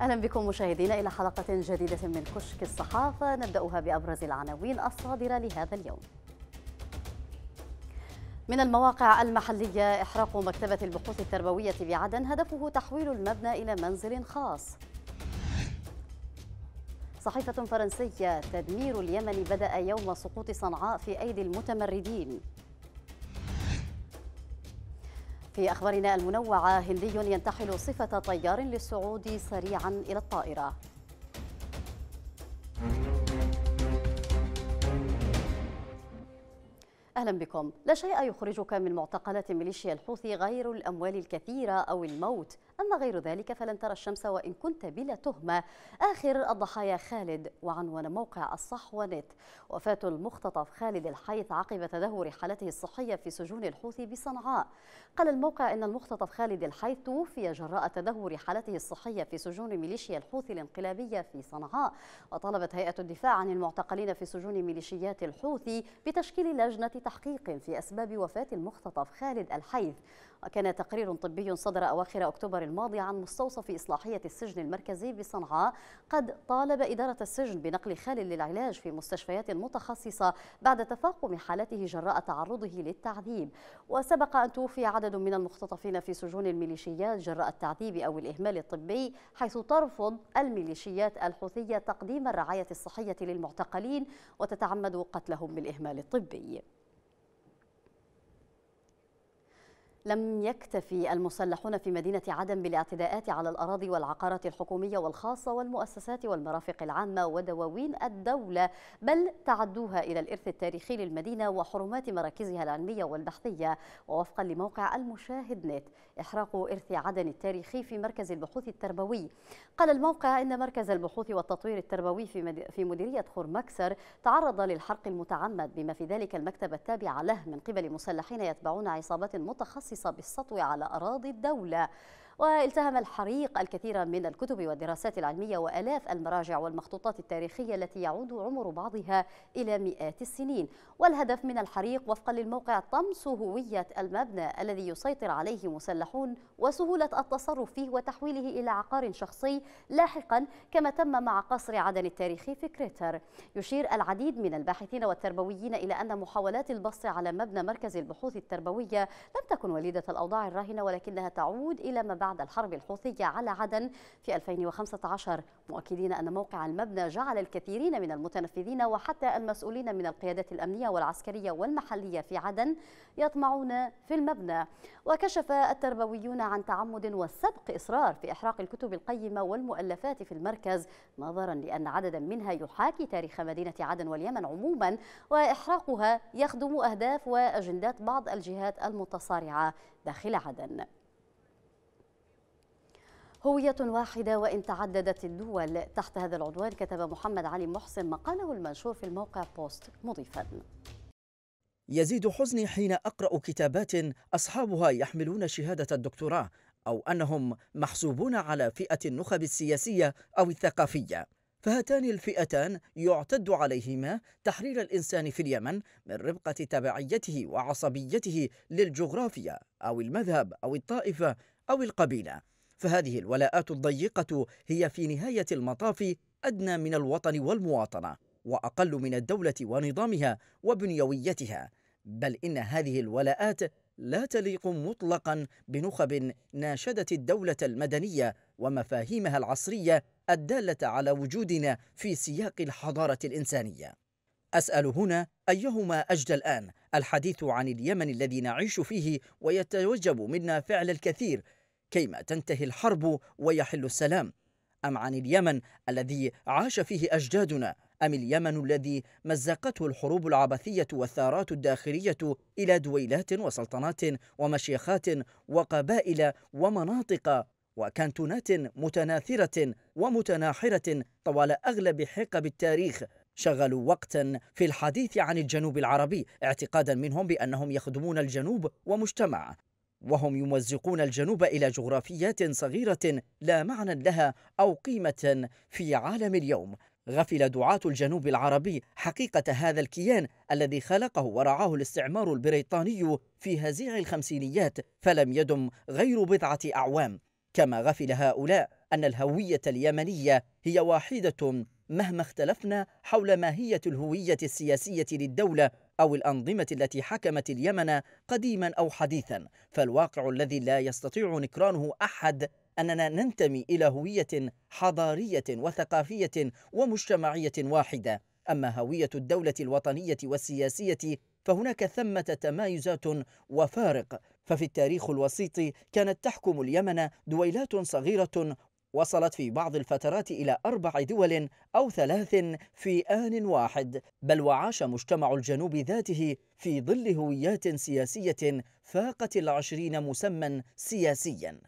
أهلا بكم مشاهدينا إلى حلقة جديدة من كشك الصحافة نبدأها بأبرز العناوين الصادرة لهذا اليوم من المواقع المحلية إحراق مكتبة البحوث التربوية بعدن هدفه تحويل المبنى إلى منزل خاص صحيفة فرنسية تدمير اليمن بدأ يوم سقوط صنعاء في أيدي المتمردين في أخبارنا المنوعة هندي ينتحل صفة طيار للصعود سريعا إلى الطائرة أهلا بكم لا شيء يخرجك من معتقلات ميليشيا الحوثي غير الأموال الكثيرة أو الموت أما غير ذلك فلن ترى الشمس وإن كنت بلا تهمة آخر الضحايا خالد وعنوان موقع الصحوة نت وفاة المختطف خالد الحيث عقب تدهور حالته الصحية في سجون الحوثي بصنعاء قال الموقع أن المختطف خالد الحيث توفي جراء تدهور حالته الصحية في سجون ميليشيا الحوثي الانقلابية في صنعاء وطلبت هيئة الدفاع عن المعتقلين في سجون ميليشيات الحوثي بتشكيل لجنة تحقيق في أسباب وفاة المختطف خالد الحيث وكان تقرير طبي صدر أواخر أكتوبر الماضي عن مستوصف إصلاحية السجن المركزي بصنعاء قد طالب إدارة السجن بنقل خالد للعلاج في مستشفيات متخصصة بعد تفاقم حالته جراء تعرضه للتعذيب وسبق أن توفي عدد من المختطفين في سجون الميليشيات جراء التعذيب أو الإهمال الطبي حيث ترفض الميليشيات الحوثية تقديم الرعاية الصحية للمعتقلين وتتعمد قتلهم بالإهمال الطبي لم يكتفي المسلحون في مدينة عدن بالاعتداءات على الأراضي والعقارات الحكومية والخاصة والمؤسسات والمرافق العامة ودواوين الدولة بل تعدوها إلى الإرث التاريخي للمدينة وحرمات مراكزها العلمية والبحثية ووفقا لموقع المشاهد نت إحراق إرث عدن التاريخي في مركز البحوث التربوي قال الموقع إن مركز البحوث والتطوير التربوي في, مد... في مديرية خورمكسر تعرض للحرق المتعمد بما في ذلك المكتب التابع له من قبل مسلحين يتبعون عصابات متخصصة الحاثصة بالسطو على أراضي الدولة والتهم الحريق الكثير من الكتب والدراسات العلمية وألاف المراجع والمخطوطات التاريخية التي يعود عمر بعضها إلى مئات السنين والهدف من الحريق وفقا للموقع طمس هوية المبنى الذي يسيطر عليه مسلحون وسهولة التصرف فيه وتحويله إلى عقار شخصي لاحقا كما تم مع قصر عدن التاريخي في كريتر يشير العديد من الباحثين والتربويين إلى أن محاولات البسط على مبنى مركز البحوث التربوية لم تكن وليدة الأوضاع الراهنة ولكنها تعود إلى ما بعد بعد الحرب الحوثية على عدن في 2015 مؤكدين أن موقع المبنى جعل الكثيرين من المتنفذين وحتى المسؤولين من القيادات الأمنية والعسكرية والمحلية في عدن يطمعون في المبنى وكشف التربويون عن تعمد وسبق إصرار في إحراق الكتب القيمة والمؤلفات في المركز نظرا لأن عددا منها يحاكي تاريخ مدينة عدن واليمن عموما وإحراقها يخدم أهداف وأجندات بعض الجهات المتصارعة داخل عدن هوية واحدة وإن تعددت الدول تحت هذا العنوان كتب محمد علي محسن مقاله المنشور في الموقع بوست مضيفا يزيد حزني حين أقرأ كتابات أصحابها يحملون شهادة الدكتوراه أو أنهم محسوبون على فئة النخب السياسية أو الثقافية فهاتان الفئتان يعتد عليهما تحرير الإنسان في اليمن من ربقة تبعيته وعصبيته للجغرافيا أو المذهب أو الطائفة أو القبيلة فهذه الولاءات الضيقة هي في نهاية المطاف أدنى من الوطن والمواطنة وأقل من الدولة ونظامها وبنيويتها بل إن هذه الولاءات لا تليق مطلقا بنخب ناشدت الدولة المدنية ومفاهيمها العصرية الدالة على وجودنا في سياق الحضارة الإنسانية. أسأل هنا أيهما أجدى الآن الحديث عن اليمن الذي نعيش فيه ويتوجب منا فعل الكثير كيما تنتهي الحرب ويحل السلام ام عن اليمن الذي عاش فيه اجدادنا ام اليمن الذي مزقته الحروب العبثيه والثارات الداخليه الى دويلات وسلطنات ومشيخات وقبائل ومناطق وكانتونات متناثره ومتناحره طوال اغلب حقب التاريخ شغلوا وقتا في الحديث عن الجنوب العربي اعتقادا منهم بانهم يخدمون الجنوب ومجتمعه وهم يمزقون الجنوب إلى جغرافيات صغيرة لا معنى لها أو قيمة في عالم اليوم غفل دعاة الجنوب العربي حقيقة هذا الكيان الذي خلقه ورعاه الاستعمار البريطاني في هزيع الخمسينيات فلم يدم غير بضعة أعوام كما غفل هؤلاء أن الهوية اليمنية هي واحدة مهما اختلفنا حول ماهية الهوية السياسية للدولة أو الأنظمة التي حكمت اليمن قديما أو حديثا فالواقع الذي لا يستطيع نكرانه أحد أننا ننتمي إلى هوية حضارية وثقافية ومجتمعية واحدة أما هوية الدولة الوطنية والسياسية فهناك ثمة تمايزات وفارق ففي التاريخ الوسيط كانت تحكم اليمن دويلات صغيرة وصلت في بعض الفترات إلى أربع دول أو ثلاث في آن واحد بل وعاش مجتمع الجنوب ذاته في ظل هويات سياسية فاقت العشرين مسمى سياسيا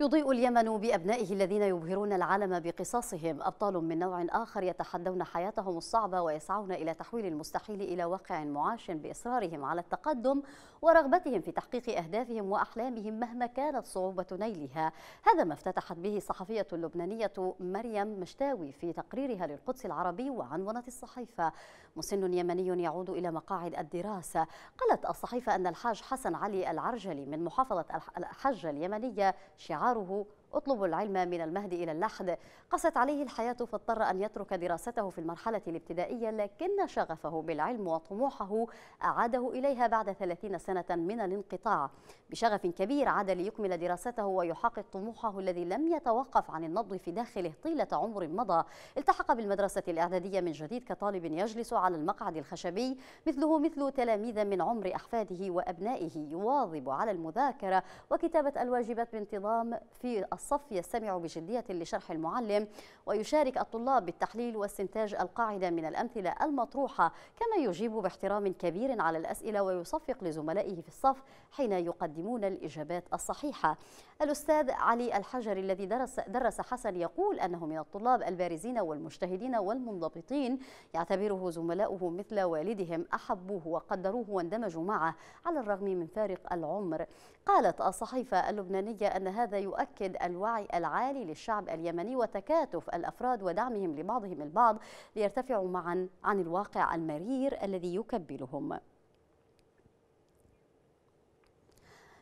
يضيء اليمن بأبنائه الذين يبهرون العالم بقصصهم أبطال من نوع آخر يتحدون حياتهم الصعبة ويسعون إلى تحويل المستحيل إلى واقع معاش بإصرارهم على التقدم ورغبتهم في تحقيق أهدافهم وأحلامهم مهما كانت صعوبة نيلها هذا ما افتتحت به الصحفية اللبنانية مريم مشتاوي في تقريرها للقدس العربي وعنونت الصحيفة مسن يمني يعود إلى مقاعد الدراسة قالت الصحيفة أن الحاج حسن علي العرجلي من محافظة الحجة اليمنية شعار आहार हो اطلبوا العلم من المهد إلى اللحد قست عليه الحياة فاضطر أن يترك دراسته في المرحلة الابتدائية لكن شغفه بالعلم وطموحه أعاده إليها بعد 30 سنة من الانقطاع بشغف كبير عاد ليكمل دراسته ويحقق طموحه الذي لم يتوقف عن النبض في داخله طيلة عمر مضى التحق بالمدرسة الإعدادية من جديد كطالب يجلس على المقعد الخشبي مثله مثل تلاميذ من عمر أحفاده وأبنائه يواظب على المذاكرة وكتابة الواجبات بانتظام في الصف يستمع بجدية لشرح المعلم ويشارك الطلاب بالتحليل واستنتاج القاعدة من الأمثلة المطروحة كما يجيب باحترام كبير على الأسئلة ويصفق لزملائه في الصف حين يقدمون الإجابات الصحيحة الأستاذ علي الحجر الذي درس, درس حسن يقول أنه من الطلاب البارزين والمجتهدين والمنضبطين يعتبره زملاؤه مثل والدهم أحبوه وقدروه واندمجوا معه على الرغم من فارق العمر قالت الصحيفة اللبنانية أن هذا يؤكد الوعي العالي للشعب اليمني وتكاتف الأفراد ودعمهم لبعضهم البعض ليرتفعوا معا عن الواقع المرير الذي يكبلهم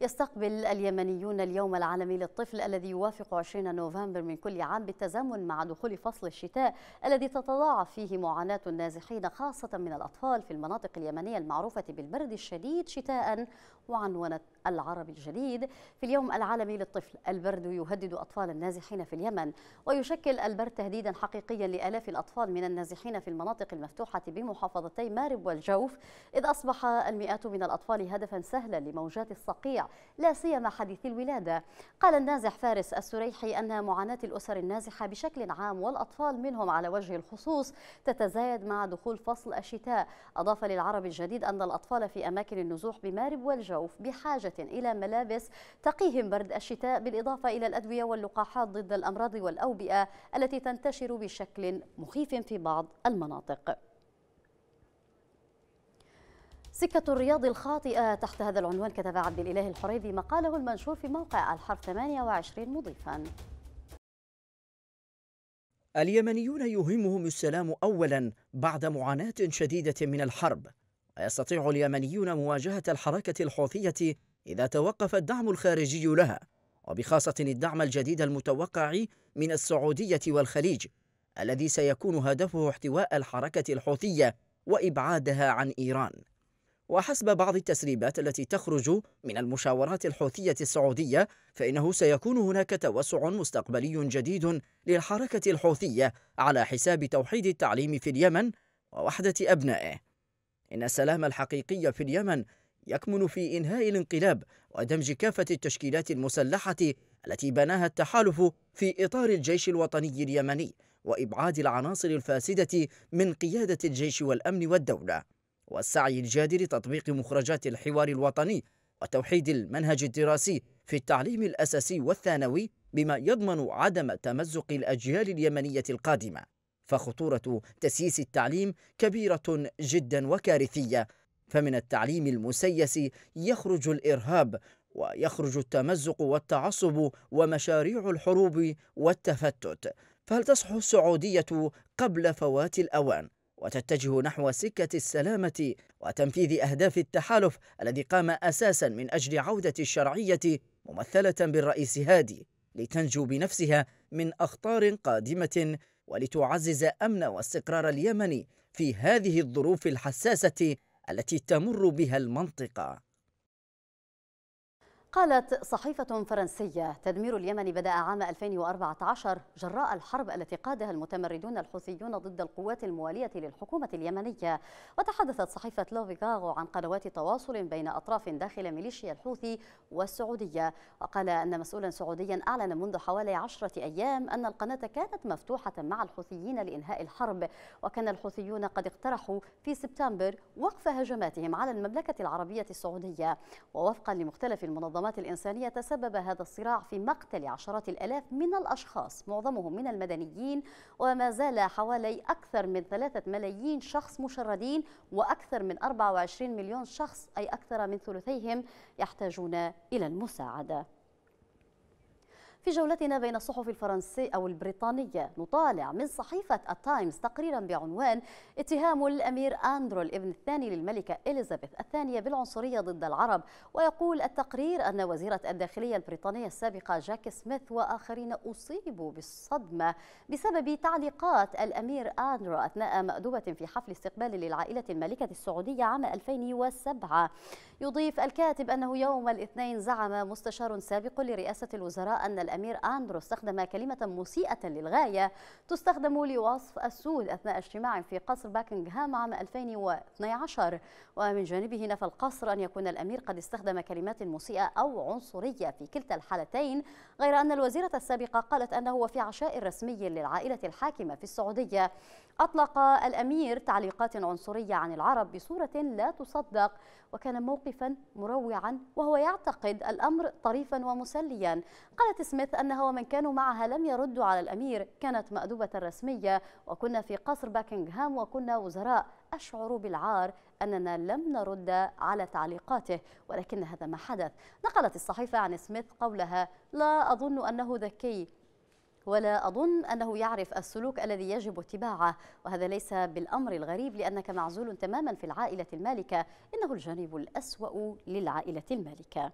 يستقبل اليمنيون اليوم العالمي للطفل الذي يوافق 20 نوفمبر من كل عام بالتزامن مع دخول فصل الشتاء الذي تتضاعف فيه معاناة النازحين خاصة من الأطفال في المناطق اليمنية المعروفة بالبرد الشديد شتاء وعنونت العرب الجديد في اليوم العالمي للطفل البرد يهدد أطفال النازحين في اليمن ويشكل البرد تهديدا حقيقيا لآلاف الأطفال من النازحين في المناطق المفتوحة بمحافظتي مارب والجوف إذ أصبح المئات من الأطفال هدفا سهلا لموجات الصقيع لا سيما حديث الولادة قال النازح فارس السريحي أن معاناة الأسر النازحة بشكل عام والأطفال منهم على وجه الخصوص تتزايد مع دخول فصل الشتاء أضاف للعرب الجديد أن الأطفال في أماكن النزوح بمارب والجوف الجوف بحاجة إلى ملابس تقيهم برد الشتاء بالإضافة إلى الأدوية واللقاحات ضد الأمراض والأوبئة التي تنتشر بشكل مخيف في بعض المناطق سكة الرياض الخاطئة تحت هذا العنوان كتب عبد الإله الحريبي مقاله المنشور في موقع الحرف 28 مضيفاً اليمنيون يهمهم السلام اولا بعد معاناه شديده من الحرب ويستطيع اليمنيون مواجهة الحركة الحوثية إذا توقف الدعم الخارجي لها وبخاصة الدعم الجديد المتوقع من السعودية والخليج الذي سيكون هدفه احتواء الحركة الحوثية وإبعادها عن إيران وحسب بعض التسريبات التي تخرج من المشاورات الحوثية السعودية فإنه سيكون هناك توسع مستقبلي جديد للحركة الحوثية على حساب توحيد التعليم في اليمن ووحدة أبنائه إن السلام الحقيقي في اليمن يكمن في إنهاء الانقلاب ودمج كافة التشكيلات المسلحة التي بناها التحالف في إطار الجيش الوطني اليمني وإبعاد العناصر الفاسدة من قيادة الجيش والأمن والدولة والسعي الجاد لتطبيق مخرجات الحوار الوطني وتوحيد المنهج الدراسي في التعليم الأساسي والثانوي بما يضمن عدم تمزق الأجيال اليمنية القادمة فخطورة تسييس التعليم كبيرة جدا وكارثية فمن التعليم المسيس يخرج الإرهاب ويخرج التمزق والتعصب ومشاريع الحروب والتفتت فهل تصح السعودية قبل فوات الأوان وتتجه نحو سكة السلامة وتنفيذ أهداف التحالف الذي قام أساسا من أجل عودة الشرعية ممثلة بالرئيس هادي لتنجو بنفسها من أخطار قادمة ولتعزز امن واستقرار اليمن في هذه الظروف الحساسه التي تمر بها المنطقه قالت صحيفة فرنسية تدمير اليمن بدأ عام 2014 جراء الحرب التي قادها المتمردون الحوثيون ضد القوات الموالية للحكومة اليمنية وتحدثت صحيفة لوفيغاغو عن قنوات تواصل بين أطراف داخل ميليشيا الحوثي والسعودية وقال أن مسؤولا سعوديا أعلن منذ حوالي عشرة أيام أن القناة كانت مفتوحة مع الحوثيين لإنهاء الحرب وكان الحوثيون قد اقترحوا في سبتمبر وقف هجماتهم على المملكة العربية السعودية ووفقا لمختلف المنظمات المنظمات الإنسانية تسبب هذا الصراع في مقتل عشرات الألاف من الأشخاص معظمهم من المدنيين وما زال حوالي أكثر من ثلاثة ملايين شخص مشردين وأكثر من 24 مليون شخص أي أكثر من ثلثيهم يحتاجون إلى المساعدة في جولتنا بين الصحف الفرنسية أو البريطانية نطالع من صحيفة التايمز تقريرا بعنوان اتهام الأمير أندرو الابن الثاني للملكة إليزابيث الثانية بالعنصرية ضد العرب ويقول التقرير أن وزيرة الداخلية البريطانية السابقة جاك سميث وآخرين أصيبوا بالصدمة بسبب تعليقات الأمير أندرو أثناء مأدبة في حفل استقبال للعائلة الملكة السعودية عام 2007 يضيف الكاتب أنه يوم الاثنين زعم مستشار سابق لرئاسة الوزراء أن الأمير أندرو استخدم كلمة مسيئة للغاية تستخدم لوصف السود أثناء اجتماع في قصر باكنغهام عام 2012 ومن جانبه نفى القصر أن يكون الأمير قد استخدم كلمات مسيئة أو عنصرية في كلتا الحالتين غير أن الوزيرة السابقة قالت أنه وفي عشاء رسمي للعائلة الحاكمة في السعودية أطلق الأمير تعليقات عنصرية عن العرب بصورة لا تصدق وكان موقفا مروعا وهو يعتقد الأمر طريفا ومسليا قالت سميث سميث أنها ومن كانوا معها لم يردوا على الأمير كانت مأدوبة رسمية وكنا في قصر باكنغهام وكنا وزراء أشعر بالعار أننا لم نرد على تعليقاته ولكن هذا ما حدث نقلت الصحيفة عن سميث قولها لا أظن أنه ذكي ولا أظن أنه يعرف السلوك الذي يجب اتباعه وهذا ليس بالأمر الغريب لأنك معزول تماما في العائلة المالكة إنه الجانب الأسوأ للعائلة المالكة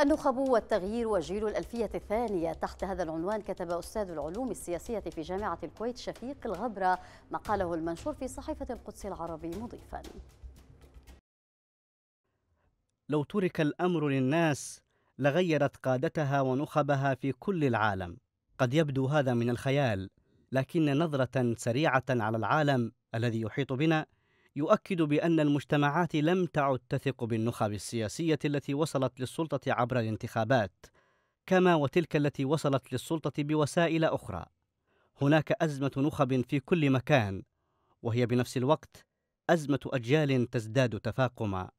النخب والتغيير وجيل الألفية الثانية تحت هذا العنوان كتب أستاذ العلوم السياسية في جامعة الكويت شفيق الغبرة مقاله المنشور في صحيفة القدس العربي مضيفا لو ترك الأمر للناس لغيرت قادتها ونخبها في كل العالم قد يبدو هذا من الخيال لكن نظرة سريعة على العالم الذي يحيط بنا يؤكد بأن المجتمعات لم تعد تثق بالنخب السياسية التي وصلت للسلطة عبر الانتخابات، كما وتلك التي وصلت للسلطة بوسائل أخرى. هناك أزمة نخب في كل مكان، وهي بنفس الوقت أزمة أجيال تزداد تفاقما.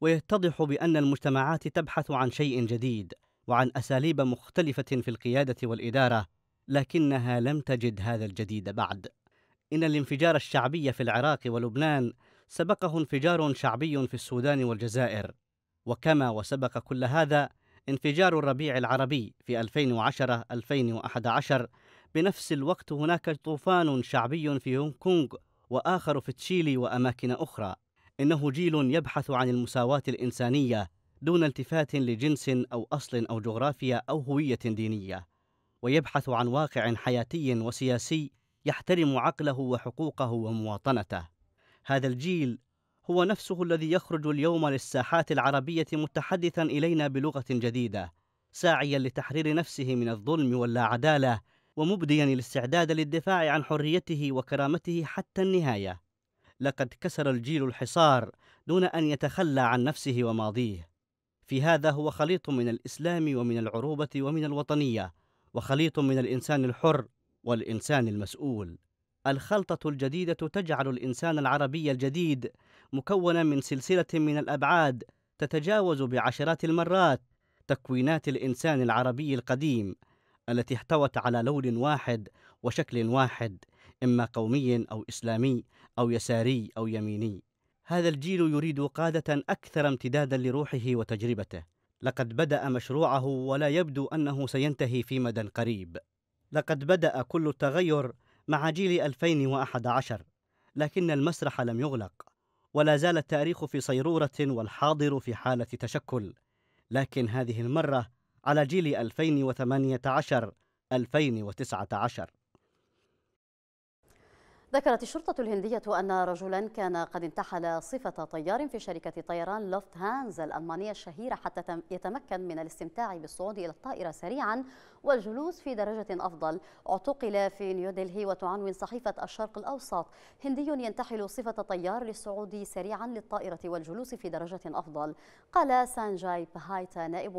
ويتضح بأن المجتمعات تبحث عن شيء جديد، وعن أساليب مختلفة في القيادة والإدارة، لكنها لم تجد هذا الجديد بعد. إن الانفجار الشعبي في العراق ولبنان سبقه انفجار شعبي في السودان والجزائر وكما وسبق كل هذا انفجار الربيع العربي في 2010-2011 بنفس الوقت هناك طوفان شعبي في هونغ كونغ وآخر في تشيلي وأماكن أخرى إنه جيل يبحث عن المساواة الإنسانية دون التفات لجنس أو أصل أو جغرافيا أو هوية دينية ويبحث عن واقع حياتي وسياسي يحترم عقله وحقوقه ومواطنته هذا الجيل هو نفسه الذي يخرج اليوم للساحات العربيه متحدثا الينا بلغه جديده ساعيا لتحرير نفسه من الظلم واللاعداله ومبديا الاستعداد للدفاع عن حريته وكرامته حتى النهايه لقد كسر الجيل الحصار دون ان يتخلى عن نفسه وماضيه في هذا هو خليط من الاسلام ومن العروبه ومن الوطنيه وخليط من الانسان الحر والإنسان المسؤول الخلطة الجديدة تجعل الإنسان العربي الجديد مكونا من سلسلة من الأبعاد تتجاوز بعشرات المرات تكوينات الإنسان العربي القديم التي احتوت على لون واحد وشكل واحد إما قومي أو إسلامي أو يساري أو يميني هذا الجيل يريد قادة أكثر امتدادا لروحه وتجربته لقد بدأ مشروعه ولا يبدو أنه سينتهي في مدى قريب لقد بدأ كل التغير مع جيل 2011 لكن المسرح لم يغلق ولا زال التاريخ في صيرورة والحاضر في حالة تشكل لكن هذه المرة على جيل 2018 2019 ذكرت الشرطة الهندية أن رجلا كان قد انتحل صفة طيار في شركة طيران لوفت هانز الألمانية الشهيرة حتى يتمكن من الاستمتاع بالصعود إلى الطائرة سريعا والجلوس في درجة أفضل اعتقل في نيودلهي وتعنون صحيفة الشرق الأوسط هندي ينتحل صفة طيار للصعود سريعا للطائرة والجلوس في درجة أفضل قال سانجاي بهايتا نائب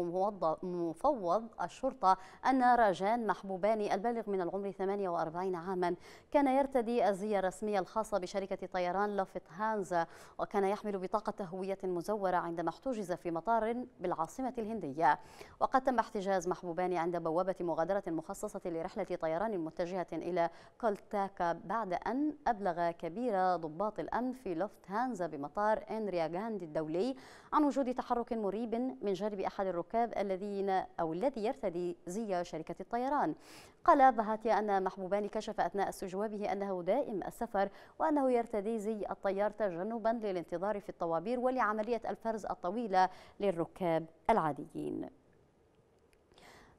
مفوض الشرطة أن راجان محبوبان البالغ من العمر 48 عاما كان يرتدي الزي الرسمية الخاصة بشركة طيران لافت هانزا وكان يحمل بطاقة هوية مزورة عندما احتجز في مطار بالعاصمة الهندية وقد تم احتجاز محبوبان عند بوابة مغادرة مخصصة لرحلة طيران متجهة إلى كولتاكا بعد أن أبلغ كبير ضباط الأمن في لوفت هانزا بمطار إنريا غاندي الدولي عن وجود تحرك مريب من جانب أحد الركاب الذين أو الذي يرتدي زي شركة الطيران قال بهاتيا أن محبوبان كشف أثناء استجوابه أنه دائم السفر وأنه يرتدي زي الطيار تجنبا للانتظار في الطوابير ولعملية الفرز الطويلة للركاب العاديين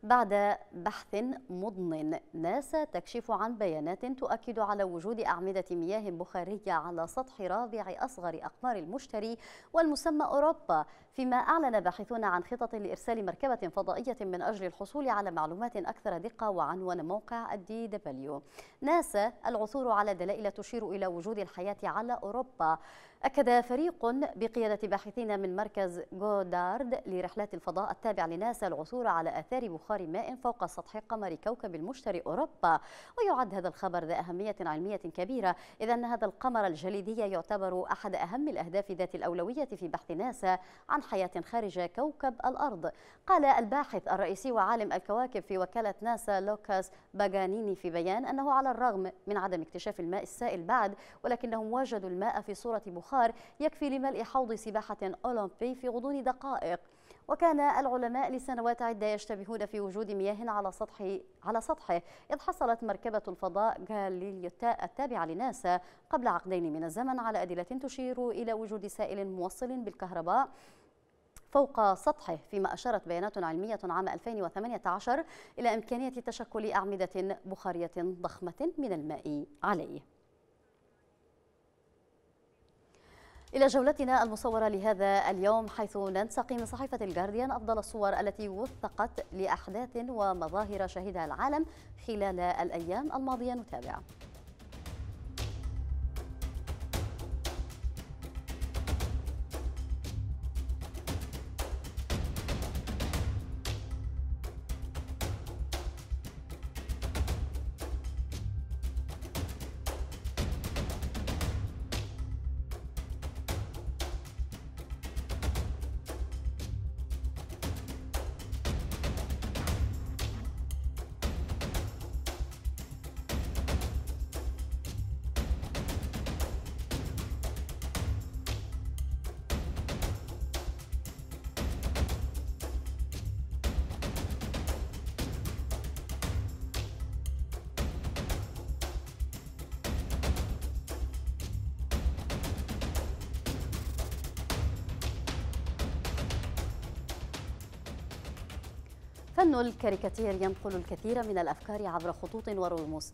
بعد بحث مضن ناسا تكشف عن بيانات تؤكد على وجود أعمدة مياه بخارية على سطح رابع أصغر أقمار المشتري والمسمى أوروبا فيما أعلن باحثون عن خطط لإرسال مركبة فضائية من أجل الحصول على معلومات أكثر دقة وعنوان موقع الدي دبليو ناسا العثور على دلائل تشير إلى وجود الحياة على أوروبا أكد فريق بقيادة باحثين من مركز جودارد لرحلات الفضاء التابع لناسا العثور على آثار بخار ماء فوق سطح قمر كوكب المشتري أوروبا ويعد هذا الخبر ذا أهمية علمية كبيرة إذ أن هذا القمر الجليدي يعتبر أحد أهم الأهداف ذات الأولوية في بحث ناسا عن حياة خارج كوكب الأرض قال الباحث الرئيسي وعالم الكواكب في وكالة ناسا لوكاس باغانيني في بيان أنه على الرغم من عدم اكتشاف الماء السائل بعد ولكنهم وجدوا الماء في صورة بخار الفخار يكفي لملء حوض سباحة أولمبي في غضون دقائق وكان العلماء لسنوات عدة يشتبهون في وجود مياه على سطح على سطحه إذ حصلت مركبة الفضاء جاليليو التابعة لناسا قبل عقدين من الزمن على أدلة تشير إلى وجود سائل موصل بالكهرباء فوق سطحه فيما أشارت بيانات علمية عام 2018 إلى إمكانية تشكل أعمدة بخارية ضخمة من الماء عليه إلى جولتنا المصورة لهذا اليوم حيث ننتقي من صحيفة الجارديان أفضل الصور التي وثقت لأحداث ومظاهر شهدها العالم خلال الأيام الماضية نتابع فن الكاريكاتير ينقل الكثير من الأفكار عبر خطوط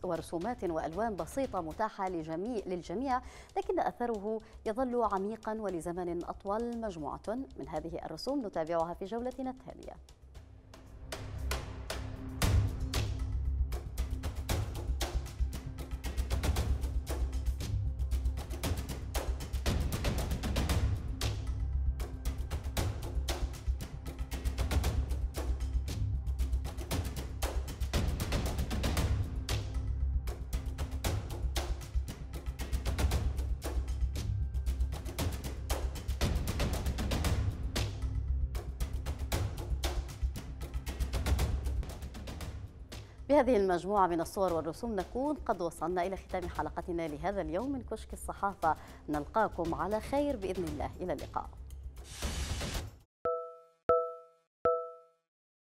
ورسومات وألوان بسيطة متاحة لجميع للجميع لكن أثره يظل عميقا ولزمن أطول مجموعة من هذه الرسوم نتابعها في جولتنا التالية بهذه المجموعة من الصور والرسوم نكون قد وصلنا إلى ختام حلقتنا لهذا اليوم من كشك الصحافة نلقاكم على خير بإذن الله إلى اللقاء